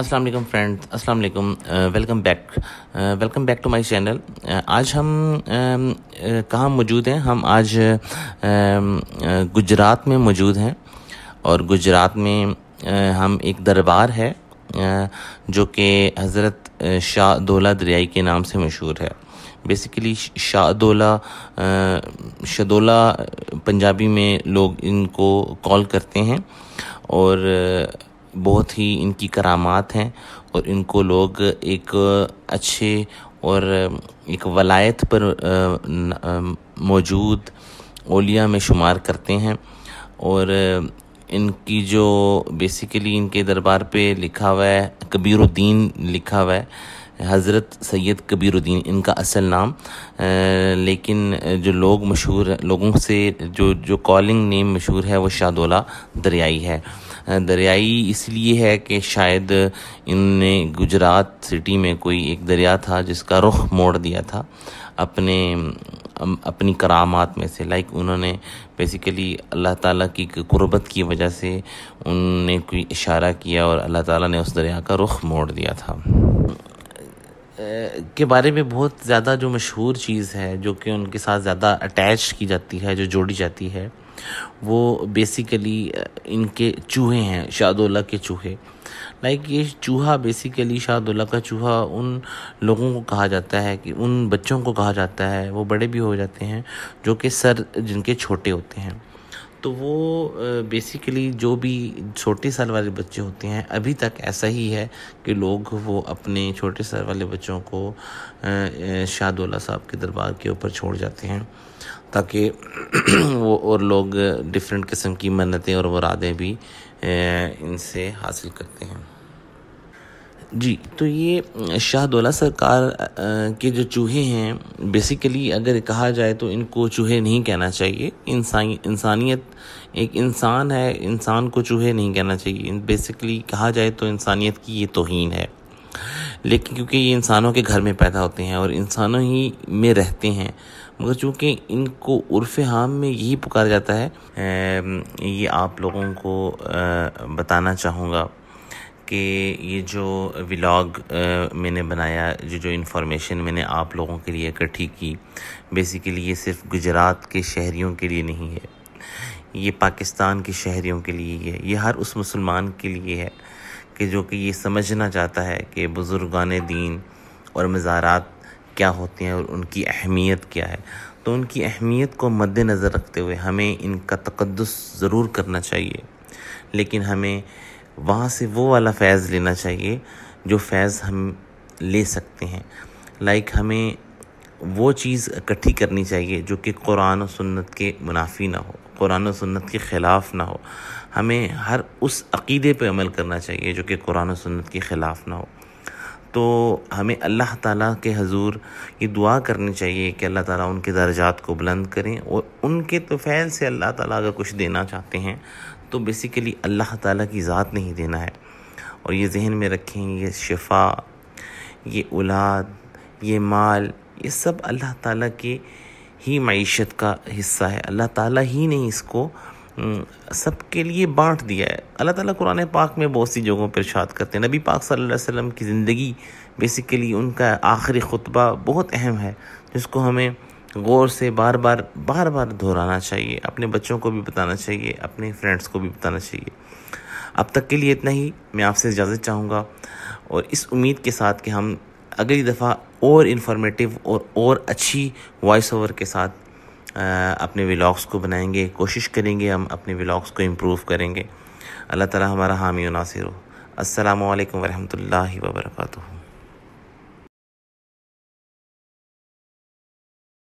अस्सलाम वालेकुम फ्रेंड्स अस्सलाम वालेकुम welcome back welcome back to my channel आज हम कहाँ मौजूद हैं हम आज गुजरात में मौजूद हैं और गुजरात में हम एक दरबार है जो कि हज़रत शाह दौला दरियाई के नाम से मशहूर है बेसिकली शाहदोला शदोला पंजाबी में लोग इनको कॉल करते हैं और बहुत ही इनकी करामात हैं और इनको लोग एक अच्छे और एक वलायत पर मौजूद ओलिया में शुमार करते हैं और इनकी जो बेसिकली इनके दरबार पे लिखा हुआ है कबीरुद्दीन लिखा हुआ है हज़रत सैयद कबीरुद्दीन इनका असल नाम लेकिन जो लोग मशहूर लोगों से जो जो कॉलिंग नेम मशहूर है वो शादोला दरियाई है दरियाई इसलिए है कि शायद इनने गुजरात सिटी में कोई एक दरिया था जिसका रुख मोड़ दिया था अपने अपनी करामात में से लाइक उन्होंने बेसिकली अल्लाह ताला की कुर्बत की वजह से उनने कोई इशारा किया और अल्लाह ताला ने उस दरिया का रुख मोड़ दिया था के बारे में बहुत ज़्यादा जो मशहूर चीज़ है जो कि उनके साथ ज़्यादा अटैच की जाती है जो जोड़ी जाती है वो बेसिकली इनके चूहे हैं शाहदोला के चूहे लाइक ये चूहा बेसिकली शादोल्ला का चूहा उन लोगों को कहा जाता है कि उन बच्चों को कहा जाता है वो बड़े भी हो जाते हैं जो कि सर जिनके छोटे होते हैं तो वो बेसिकली जो भी छोटे साल वाले बच्चे होते हैं अभी तक ऐसा ही है कि लोग वो अपने छोटे साल वाले बच्चों को शाहदोला साहब के दरबार के ऊपर छोड़ जाते हैं ताकि वो और लोग डिफरेंट किस्म की मन्नतें और मुरादें भी इनसे हासिल करते हैं जी तो ये शाहदौला सरकार के जो चूहे हैं बेसिकली अगर कहा जाए तो इनको चूहे नहीं कहना चाहिए इंसान इंसानियत एक इंसान है इंसान को चूहे नहीं कहना चाहिए बेसिकली कहा जाए तो इंसानियत की ये तोहन है लेकिन क्योंकि ये इंसानों के घर में पैदा होते हैं और इंसानों ही में रहते हैं मगर चूँकि इनको उर्फ हाम में यही पुकारा जाता है ये आप लोगों को बताना चाहूँगा कि ये जो व्लॉग मैंने बनाया जो जो इन्फॉर्मेशन मैंने आप लोगों के लिए इकट्ठी की बेसिकली ये सिर्फ गुजरात के शहरीों के लिए नहीं है ये पाकिस्तान के शहरीों के लिए है ये हर उस मुसलमान के लिए है कि जो कि ये समझना चाहता है कि बुज़ुर्गान दीन और मज़ारात क्या होते हैं और उनकी अहमियत क्या है तो उनकी अहमियत को मद्दनज़र रखते हुए हमें इनका तकदस ज़रूर करना चाहिए लेकिन हमें वहाँ से वो वाला फैज़ लेना चाहिए जो फैज़ हम ले सकते हैं लाइक हमें वो चीज़ इकट्ठी करनी चाहिए जो कि कुरान और सुन्नत के मुनाफी ना हो कुरान और सुन्नत के ख़िलाफ़ ना हो हमें हर उस अकीदे पे अमल करना चाहिए जो कि कुरान और सुन्नत के ख़िलाफ़ ना हो तो हमें अल्लाह ताला के हजूर ये दुआ करनी चाहिए कि अल्लाह ताला उनके दर्जात को बुलंद करें और उनके तो फैल से अल्लाह ताला अगर कुछ देना चाहते हैं तो बेसिकली अल्लाह ताला की ज़ात नहीं देना है और ये जहन में रखें ये शिफा ये औलाद ये माल ये सब अल्लाह ताला की ही मीशत का हिस्सा है अल्लाह ताला ही ने इसको सबके लिए बांट दिया है अल्लाह ताला कुरान पाक में बहुत सी जगहों पर इर्शाद करते हैं नबी पाक सल्लल्लाहु अलैहि वसल्लम की ज़िंदगी बेसिकली उनका आखिरी खुतबा बहुत अहम है जिसको हमें गौर से बार बार बार बार दोहराना चाहिए अपने बच्चों को भी बताना चाहिए अपने फ्रेंड्स को भी बताना चाहिए अब तक के लिए इतना ही मैं आपसे इजाज़त चाहूँगा और इस उम्मीद के साथ कि हम अगली दफ़ा और इन्फॉर्मेटिव और और अच्छी वॉइस ओवर के साथ अपने व्लाग्स को बनाएंगे कोशिश करेंगे हम अपने व्लाग्स को इम्प्रूव करेंगे अल्लाह ताला हमारा हामी नासिर हो असलकम वरहमल वर्का